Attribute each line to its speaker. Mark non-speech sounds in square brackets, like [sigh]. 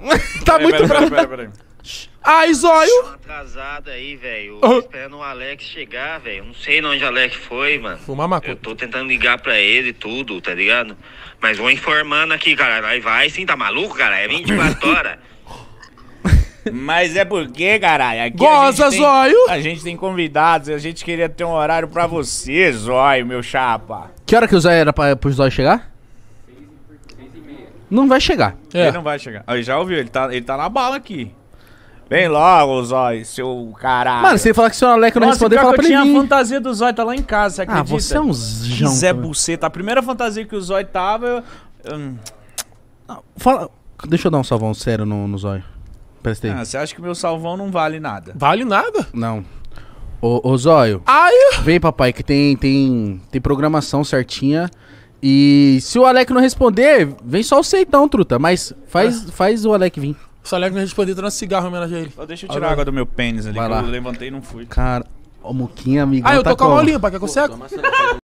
Speaker 1: [laughs] tá muito peraí, bravo. Ai, zóio! atrasado aí, velho. Uhum. Esperando o Alex chegar, velho. Não sei onde o Alex foi, mano. Fumar maconha. Eu tô tentando ligar pra ele e tudo, tá ligado? Mas vou informando aqui, cara. Aí vai sim, tá maluco, cara? É 24 [laughs] horas. Mas é porque, caralho, aqui Goza, a gente tem, zóio! A gente tem convidados, a gente queria ter um horário pra você, zóio, meu chapa. Que hora que o zóio era pra, pro zóio chegar? não vai chegar. É. Ele não vai chegar. Aí já ouviu, ele tá, ele tá na bala aqui. Vem logo, Zói, seu caralho. Mano, se ele falar que o seu Aleco não responder, fala pra ele. Eu tinha a fantasia do Zói, tá lá em casa, você ah, acredita? Ah, você é um Zé Buceta, a primeira fantasia que o Zói tava. Eu... Não, hum. ah, fala. Deixa eu dar um salvão sério no, no Zói. Prestei. Ah, você acha que meu salvão não vale nada? Vale nada? Não. Ô, ô Zóio. Ai! Vem, papai, que tem, tem, tem programação certinha. E se o Alec não responder, vem só o Seitão, truta. Mas faz, ah. faz o Alec vir. Se o Alec não responder, traz cigarro em homenagem a ele. deixa eu tirar a água do meu pênis ali, Vai que lá. eu levantei e não fui. Cara, ó, Muquinha, amigo. Ah, eu tá tô com a mão limpa, quer que eu seco?